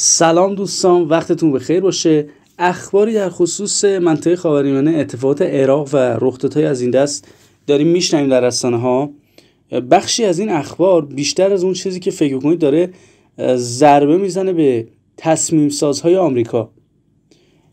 سلام دوستان وقتتون به خیر باشه اخباری در خصوص منطقه خاورمیانه اتفاقات عراق و رخدادهای از این دست داریم میشنویم در رسانه ها بخشی از این اخبار بیشتر از اون چیزی که فکر کنید داره ضربه میزنه به تصمیم سازهای آمریکا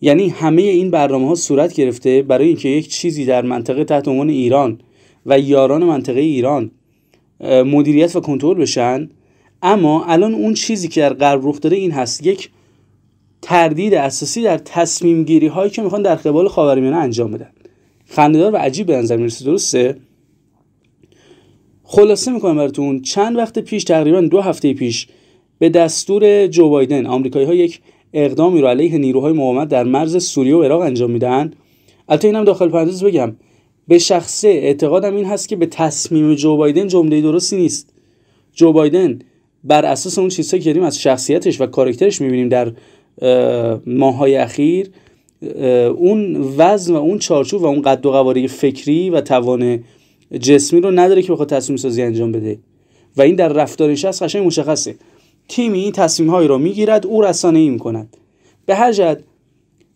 یعنی همه این برنامه ها صورت گرفته برای اینکه یک چیزی در منطقه تحت عنوان ایران و یاران منطقه ایران مدیریت و کنترل بشن اما الان اون چیزی که در غرب رخ داره این هست یک تردید اساسی در تصمیم گیری هایی که میخوان در قبال خاورمیانه انجام بدن خندهدار و عجیب به نظر میرسه درسته خلاصه میکنم براتون چند وقت پیش تقریبا دو هفته پیش به دستور جو بایدن آمریکایی ها یک اقدامی رو علیه نیروهای مقاومت در مرز سوریه و عراق انجام میدن البته اینم داخل پرانتز بگم به شخصه اعتقادم این هست که به تصمیم جو بایدن جمله درستی نیست جو بایدن بر اساس اون چیزهایی که داریم از شخصیتش و کارکترش میبینیم در ماهای اخیر اون وزن و اون چارچوب و اون قد و قواره فکری و توان جسمی رو نداره که بخواد تصمیم سازی انجام بده و این در رفتارش شخص قشنگ مشخصه تیمی این تصمیم هایی رو میگیرد او رسانه ای میکند به هر جد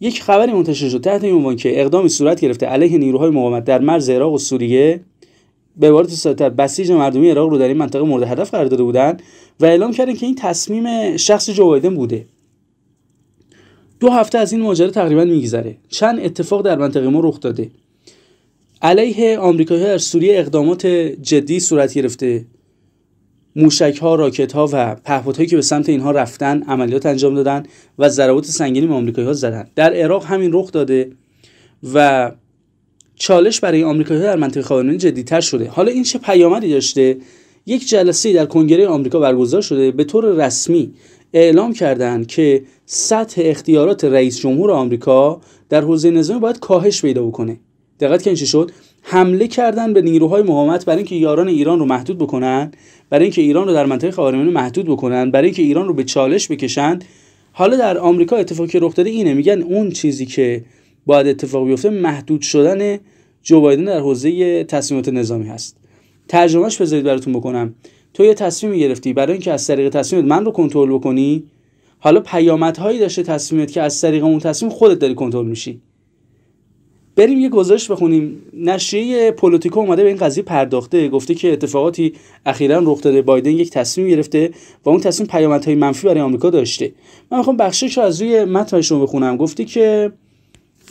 یک خبری منتشر شد تحت این عنوان که اقدامی صورت گرفته علیه نیروهای مقاومت در مرز عراق و سوریه به عبارت ساده‌تر بسیج مردمی عراق رو در این منطقه مورد هدف قرار داده بودند و اعلام کردن که این تصمیم شخص جو بوده دو هفته از این ماجرا تقریبا میگذره چند اتفاق در منطقه ما رخ داده علیه آمریکایی‌ها در سوریه اقدامات جدی صورت گرفته موشک ها راکت ها و پهپادهایی که به سمت اینها رفتن عملیات انجام دادن و ضربات سنگینی به آمریکایی‌ها زدن در عراق همین رخ داده و چالش برای آمریکایی‌ها در منطقه خاورمیانه جدیتر شده حالا این چه پیامدی داشته یک جلسه در کنگره آمریکا برگزار شده به طور رسمی اعلام کردند که سطح اختیارات رئیس جمهور آمریکا در حوزه نظامی باید کاهش پیدا بکنه دقت کنید چه شد حمله کردن به نیروهای مقاومت برای اینکه یاران ایران رو محدود بکنن برای اینکه ایران رو در منطقه خاورمیانه محدود بکنن برای اینکه ایران رو به چالش بکشند حالا در آمریکا اتفاقی رخ داده اینه میگن اون چیزی که باید اتفاق بیفته محدود شدن جو بایدن در حوزه تصمیمات نظامی هست ترجمهش بذارید براتون بکنم تو یه تصمیمی گرفتی برای اینکه از طریق تصمیمت من رو کنترل بکنی حالا پیامدهایی داشته تصمیمت که از طریق اون تصمیم خودت داری کنترل میشی بریم یه گزارش بخونیم نشریه پلیتیکو اومده به این قضیه پرداخته گفته که اتفاقاتی اخیرا رخ داده بایدن یک تصمیم گرفته و اون تصمیم پیامدهای منفی برای آمریکا داشته من میخوام بخشش رو از روی متن شما بخونم گفته که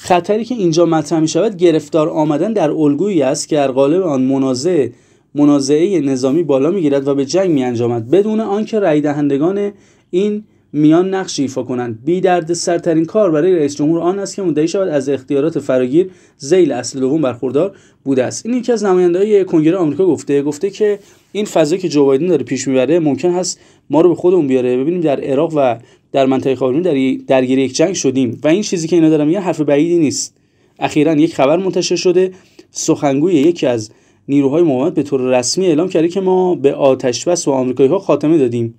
خطری که اینجا مطرح می شود گرفتار آمدن در الگویی است که در قالب آن منازعه منازعه نظامی بالا می گیرد و به جنگ می انجامد بدون آنکه رای دهندگان این میان نقش ایفا کنند بی درد سرترین کار برای رئیس جمهور آن است که مدعی شود از اختیارات فراگیر زیل اصل دوم برخوردار بوده است این یکی از های کنگره آمریکا گفته گفته که این فضایی که جو بایدن داره پیش میبره ممکن هست ما رو به خودمون بیاره ببینیم در عراق و در منطقه خاورمیانه در درگیر یک جنگ شدیم و این چیزی که اینا دارم میگن حرف بعیدی نیست اخیرا یک خبر منتشر شده سخنگوی یکی از نیروهای مقاومت به طور رسمی اعلام کرده که ما به آتش بس و آمریکایی ها خاتمه دادیم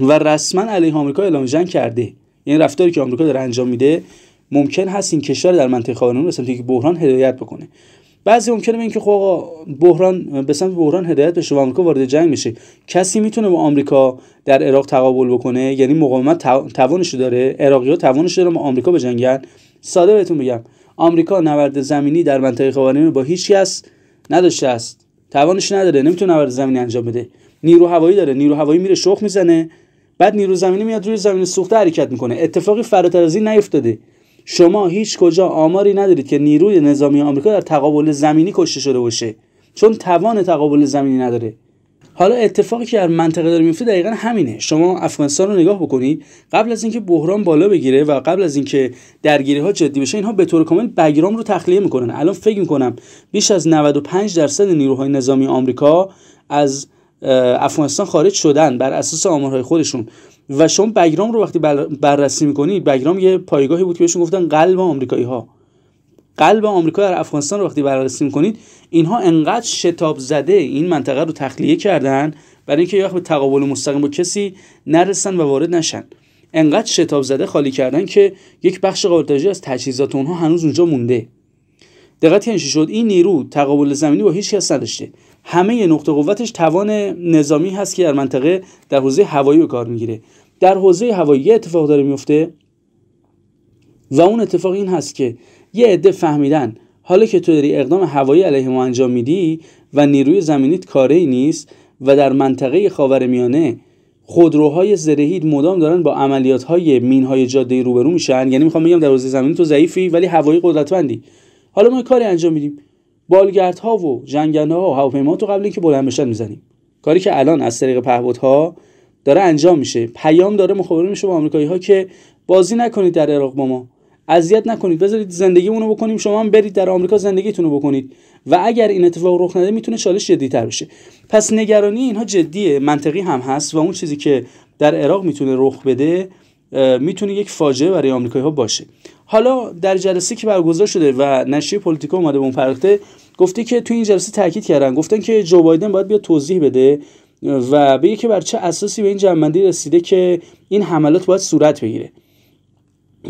و رسما علیه آمریکا اعلام جنگ کرده یعنی رفتاری که آمریکا داره انجام میده ممکن هست این کشور در منطقه خاورمیانه به که بحران هدایت بکنه بعضی ممکنه بگن که خب بحران به سمت بحران هدایت بشه و آمریکا وارد جنگ میشه کسی میتونه با آمریکا در عراق تقابل بکنه یعنی مقاومت توانش داره ها توانش داره با آمریکا بجنگن ساده بهتون میگم آمریکا نبرد زمینی در منطقه خاورمیانه با هیچ کس نداشته است توانش نداره نمیتونه نبرد زمینی انجام بده نیرو هوایی داره نیرو هوایی میره شخ میزنه بعد نیرو زمینی میاد روی زمین سوخته حرکت میکنه اتفاقی فراتر از این نیفتاده شما هیچ کجا آماری ندارید که نیروی نظامی آمریکا در تقابل زمینی کشته شده باشه چون توان تقابل زمینی نداره حالا اتفاقی که در منطقه داره میفته دقیقا همینه شما افغانستان رو نگاه بکنید قبل از اینکه بحران بالا بگیره و قبل از اینکه درگیری ها جدی بشه اینها به طور کامل بگرام رو تخلیه میکنن الان فکر میکنم بیش از 95 درصد نیروهای نظامی آمریکا از افغانستان خارج شدن بر اساس آمارهای خودشون و شما بگرام رو وقتی بررسی میکنید بگرام یه پایگاهی بود که بهشون گفتن قلب آمریکایی ها قلب آمریکا در افغانستان رو وقتی بررسی میکنید اینها انقدر شتاب زده این منطقه رو تخلیه کردن برای اینکه یه به تقابل مستقیم با کسی نرسن و وارد نشن انقدر شتاب زده خالی کردن که یک بخش قابل از تجهیزات اونها هنوز اونجا مونده دقت کنید یعنی شد این نیرو تقابل زمینی با هیچ کس نداشته همه نقطه قوتش توان نظامی هست که در منطقه در حوزه هوایی به کار میگیره در حوزه هوایی یه اتفاق داره میفته و اون اتفاق این هست که یه عده فهمیدن حالا که تو داری اقدام هوایی علیه ما انجام میدی و نیروی زمینیت کاری نیست و در منطقه خاورمیانه خودروهای زرهید مدام دارن با عملیات های مین های جاده روبرو میشن یعنی میخوام بگم در حوزه زمینی تو ضعیفی ولی هوایی قدرتمندی حالا ما کاری انجام میدیم بالگرد ها و جنگنده ها و هواپیما تو قبل اینکه بلند بشن میزنیم کاری که الان از طریق ها داره انجام میشه پیام داره مخابره میشه با آمریکایی ها که بازی نکنید در عراق با ما اذیت نکنید بذارید زندگیمونو رو بکنیم شما هم برید در آمریکا زندگیتون رو بکنید و اگر این اتفاق رخ نده میتونه چالش تر بشه پس نگرانی اینها جدیه منطقی هم هست و اون چیزی که در عراق میتونه رخ بده میتونه یک فاجعه برای آمریکایی ها باشه حالا در جلسه که برگزار شده و نشریه پلیتیکو اومده به اون پرداخته گفته که تو این جلسه تاکید کردن گفتن که جو بایدن باید بیا توضیح بده و به که بر چه اساسی به این جنبندی رسیده که این حملات باید صورت بگیره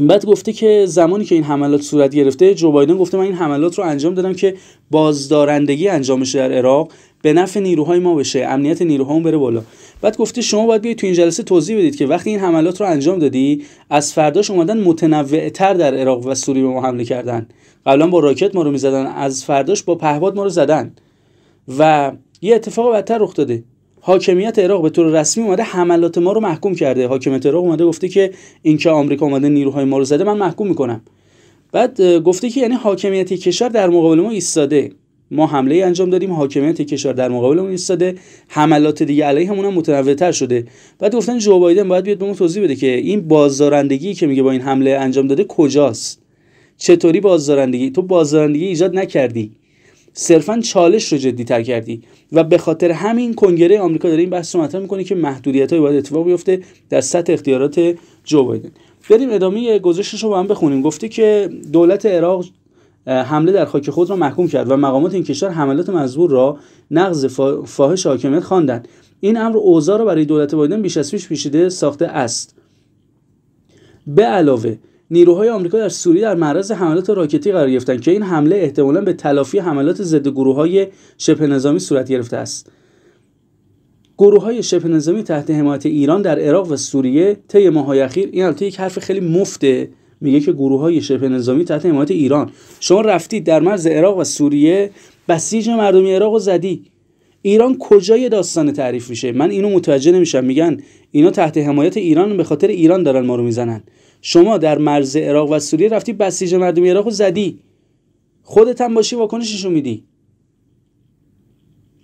بعد گفته که زمانی که این حملات صورت گرفته جو بایدن گفته من این حملات رو انجام دادم که بازدارندگی انجام میشه در عراق به نفع نیروهای ما بشه امنیت نیروهامون بره بالا بعد گفته شما باید بیاید تو این جلسه توضیح بدید که وقتی این حملات رو انجام دادی از فرداش اومدن متنوعتر در عراق و سوریه به ما حمله کردن قبلا با راکت ما رو میزدن از فرداش با پهباد ما رو زدن و یه اتفاق بدتر رخ داده حاکمیت عراق به طور رسمی اومده حملات ما رو محکوم کرده حاکمیت عراق اومده گفته که اینکه آمریکا اومده نیروهای ما رو زده من محکوم میکنم بعد گفته که یعنی حاکمیتی کشور در مقابل ما ایستاده ما حمله انجام دادیم حاکمیت کشور در مقابلمون ایستاده حملات دیگه علیه همون هم متنوعتر شده بعد گفتن جو بایدن باید بیاد ما توضیح بده که این بازدارندگی که میگه با این حمله انجام داده کجاست چطوری بازدارندگی تو بازدارندگی ایجاد نکردی صرفا چالش رو جدی تر کردی و به خاطر همین کنگره آمریکا داره این بحث رو مطرح میکنه که محدودیت های باید اتفاق بیفته در سطح اختیارات جو بایدن بریم ادامه گزارشش رو با هم بخونیم گفته که دولت عراق حمله در خاک خود را محکوم کرد و مقامات این کشور حملات مزبور را نقض فاحش حاکمیت خواندند این امر اوضاع را برای دولت بایدن بیش از پیش پیشیده ساخته است به علاوه نیروهای آمریکا در سوریه در معرض حملات راکتی قرار گرفتند که این حمله احتمالا به تلافی حملات ضد گروههای شبه نظامی صورت گرفته است گروه های شبه نظامی تحت حمایت ایران در عراق و سوریه طی ماههای اخیر این یک حرف خیلی مفته میگه که گروه های شبه نظامی تحت حمایت ایران شما رفتید در مرز عراق و سوریه بسیج مردم عراق و زدی ایران کجای داستان تعریف میشه من اینو متوجه نمیشم میگن اینا تحت حمایت ایران به خاطر ایران دارن ما رو میزنن شما در مرز عراق و سوریه رفتی بسیج مردم عراق و زدی خودت هم باشی واکنششو میدی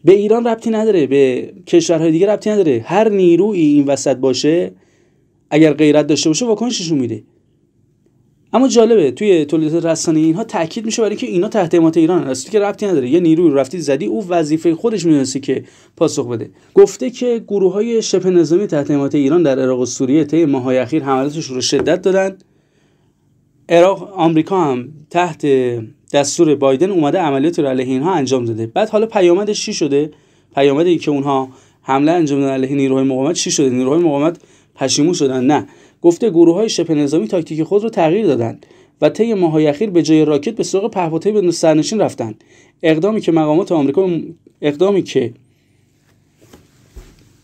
به ایران ربطی نداره به کشورهای دیگه ربطی نداره هر نیرویی این وسط باشه اگر غیرت داشته باشه واکنششون میده اما جالبه توی تولید رسانه اینها تاکید میشه برای که اینا تحت حمایت ایران هست که ربطی نداره یه نیروی رفتی زدی او وظیفه خودش میدونستی که پاسخ بده گفته که گروه های شبه نظامی تحت حمایت ایران در عراق و سوریه طی ماهای اخیر حملاتش رو شدت دادن عراق آمریکا هم تحت دستور بایدن اومده عملیات رو علیه اینها انجام داده بعد حالا پیامدش چی شده پیامد که اونها حمله انجام دادن علیه نیروهای مقاومت چی شده نیروهای مقاومت پشیمون شدن نه گفته گروه های شبه نظامی تاکتیک خود را تغییر دادند و طی ماههای اخیر به جای راکت به سراغ پهپادهای به سرنشین رفتند اقدامی که مقامات آمریکا اقدامی که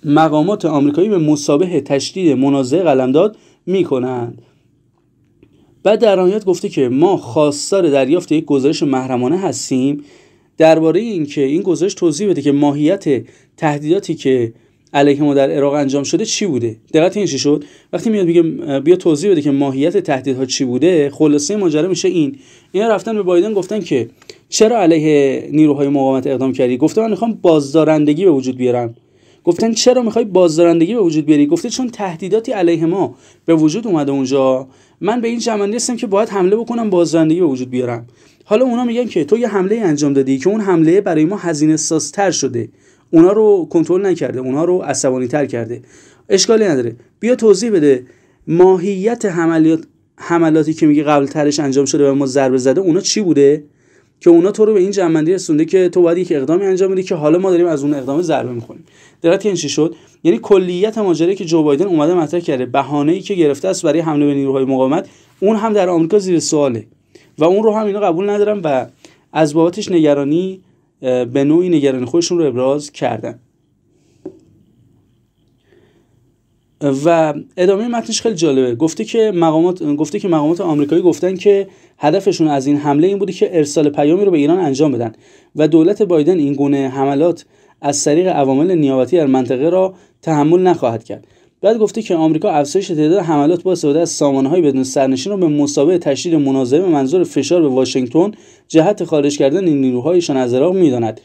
مقامات آمریکایی به مسابه تشدید منازعه قلمداد میکنند بعد در نهایت گفته که ما خواستار دریافت یک گزارش محرمانه هستیم درباره اینکه این, این گزارش توضیح بده که ماهیت تهدیداتی که علیه ما در عراق انجام شده چی بوده دقت این چی شد وقتی میاد میگه بیا توضیح بده که ماهیت تهدیدها چی بوده خلاصه ماجرا میشه این اینا رفتن به بایدن گفتن که چرا علیه نیروهای مقاومت اقدام کردی گفته من میخوام بازدارندگی به وجود بیارم گفتن چرا میخوای بازدارندگی به وجود بیاری گفته چون تهدیداتی علیه ما به وجود اومده اونجا من به این جمعنده هستم که باید حمله بکنم بازدارندگی به وجود بیارم حالا اونا میگن که تو یه حمله انجام دادی که اون حمله برای ما هزینه سازتر شده اونا رو کنترل نکرده اونا رو عصبانی تر کرده اشکالی نداره بیا توضیح بده ماهیت حملات حملاتی که میگه قبل ترش انجام شده و ما ضربه زده اونا چی بوده که اونا تو رو به این جنبندی رسونده که تو باید یک اقدامی انجام بدی که حالا ما داریم از اون اقدام ضربه میخوریم درات این چی شد یعنی کلیت ماجرا که جو بایدن اومده مطرح کرده بهانه که گرفته است برای حمله به نیروهای مقاومت اون هم در آمریکا زیر سواله و اون رو هم اینا قبول ندارم و از بابتش نگرانی به نوعی نگرانی خودشون رو ابراز کردن و ادامه متنش خیلی جالبه گفته که مقامات گفته که مقامات آمریکایی گفتن که هدفشون از این حمله این بوده که ارسال پیامی رو به ایران انجام بدن و دولت بایدن این گونه حملات از طریق عوامل نیابتی در منطقه را تحمل نخواهد کرد بعد گفته که آمریکا افزایش تعداد حملات با استفاده از سامانه‌های بدون سرنشین رو به مسابقه تشدید مناظره به منظور فشار به واشنگتن جهت خارج کردن این نیروهایشان از عراق میداند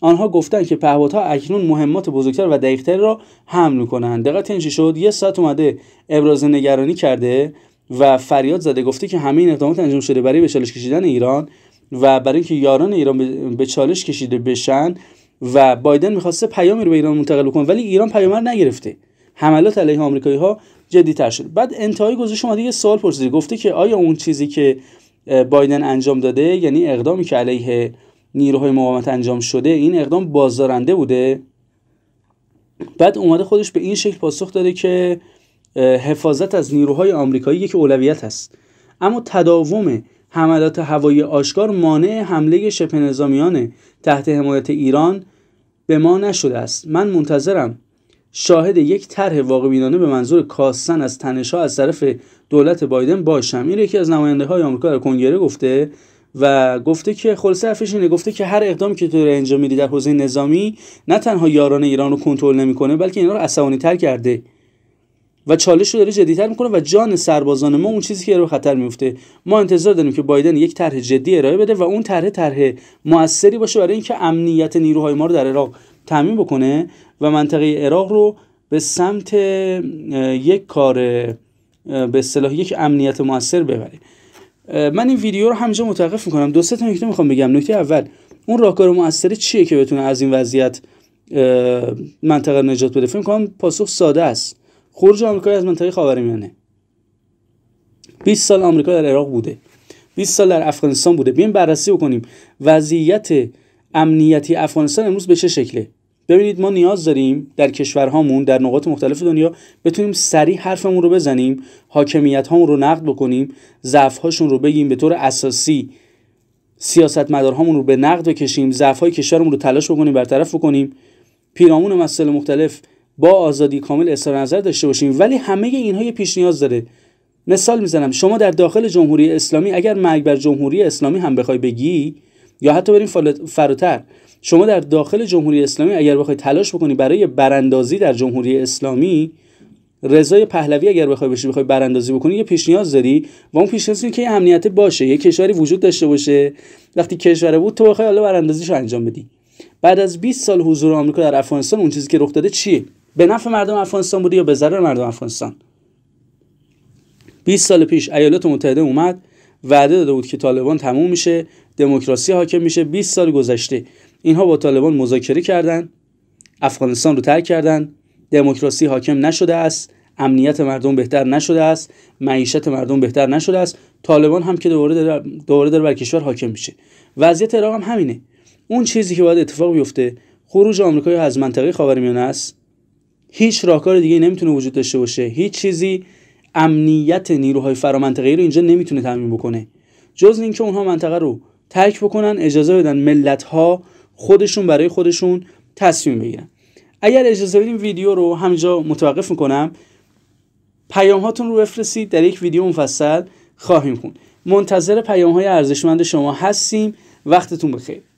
آنها گفتند که پهپادها اکنون مهمات بزرگتر و دقیقتر را حمل میکنند دقت این شد یه ساعت اومده ابراز نگرانی کرده و فریاد زده گفته که همه این اقدامات انجام شده برای به چالش کشیدن ایران و برای اینکه یاران ایران به چالش کشیده بشن و بایدن میخواسته پیامی رو به ایران منتقل کنه ولی ایران پیام نگرفته حملات علیه آمریکایی ها تر شد بعد انتهای گزارش اومده یه سوال پرسیده گفته که آیا اون چیزی که بایدن انجام داده یعنی اقدامی که علیه نیروهای مقاومت انجام شده این اقدام بازدارنده بوده بعد اومده خودش به این شکل پاسخ داده که حفاظت از نیروهای آمریکایی یک اولویت است اما تداوم حملات هوایی آشکار مانع حمله شبه نظامیان تحت حمایت ایران به ما نشده است من منتظرم شاهد یک طرح واقع بینانه به منظور کاستن از تنشها از طرف دولت بایدن باشم این یکی از نماینده های آمریکا در کنگره گفته و گفته که خلاصه حرفش اینه گفته که هر اقدامی که تو انجام میدی در حوزه نظامی نه تنها یاران ایران رو کنترل نمیکنه بلکه اینا رو عصبانی تر کرده و چالش رو داره تر میکنه و جان سربازان ما اون چیزی که رو خطر میفته ما انتظار داریم که بایدن یک طرح جدی ارائه بده و اون طرح طرح موثری باشه برای اینکه امنیت نیروهای ما رو در عراق تعمین بکنه و منطقه عراق رو به سمت یک کار به اصطلاح یک امنیت موثر ببره من این ویدیو رو همینجا متوقف میکنم دو سه تا نکته میخوام بگم نکته اول اون راهکار موثر چیه که بتونه از این وضعیت منطقه نجات بده فکر کنم پاسخ ساده است خروج آمریکا از منطقه خاورمیانه 20 سال آمریکا در عراق بوده 20 سال در افغانستان بوده بیایم بررسی بکنیم وضعیت امنیتی افغانستان امروز به چه شکله ببینید ما نیاز داریم در کشورهامون در نقاط مختلف دنیا بتونیم سریع حرفمون رو بزنیم حاکمیت هامون رو نقد بکنیم ضعف هاشون رو بگیم به طور اساسی سیاست مدارهامون رو به نقد بکشیم ضعف های کشورمون رو تلاش بکنیم برطرف بکنیم پیرامون مسائل مختلف با آزادی کامل اظهار نظر داشته باشیم ولی همه اینها یه پیش نیاز داره مثال میزنم شما در داخل جمهوری اسلامی اگر مرگ بر جمهوری اسلامی هم بخوای بگی یا حتی بریم فراتر شما در داخل جمهوری اسلامی اگر بخوای تلاش بکنی برای براندازی در جمهوری اسلامی رضای پهلوی اگر بخوای بشی بخوای براندازی بکنی یه پیش نیاز داری و اون پیش نیاز که یه امنیت باشه یه کشوری وجود داشته باشه وقتی کشور بود تو بخوای حالا براندازیشو انجام بدی بعد از 20 سال حضور آمریکا در افغانستان اون چیزی که رخ داده چیه به نفع مردم افغانستان بوده یا به ضرر مردم افغانستان 20 سال پیش ایالات متحده اومد وعده داده بود که طالبان تموم میشه دموکراسی حاکم میشه 20 سال گذشته اینها با طالبان مذاکره کردن افغانستان رو ترک کردند دموکراسی حاکم نشده است امنیت مردم بهتر نشده است معیشت مردم بهتر نشده است طالبان هم که دوباره داره, دوباره بر کشور حاکم میشه وضعیت عراق هم همینه اون چیزی که باید اتفاق بیفته خروج آمریکا از منطقه خاورمیانه است هیچ راهکار دیگه نمیتونه وجود داشته باشه هیچ چیزی امنیت نیروهای ای رو اینجا نمیتونه تضمین بکنه جز اینکه اونها منطقه رو ترک بکنن اجازه بدن ملت ها خودشون برای خودشون تصمیم بگیرن اگر اجازه بدیم ویدیو رو همینجا متوقف میکنم پیام هاتون رو بفرستید در یک ویدیو مفصل خواهیم خوند منتظر پیام های ارزشمند شما هستیم وقتتون بخیر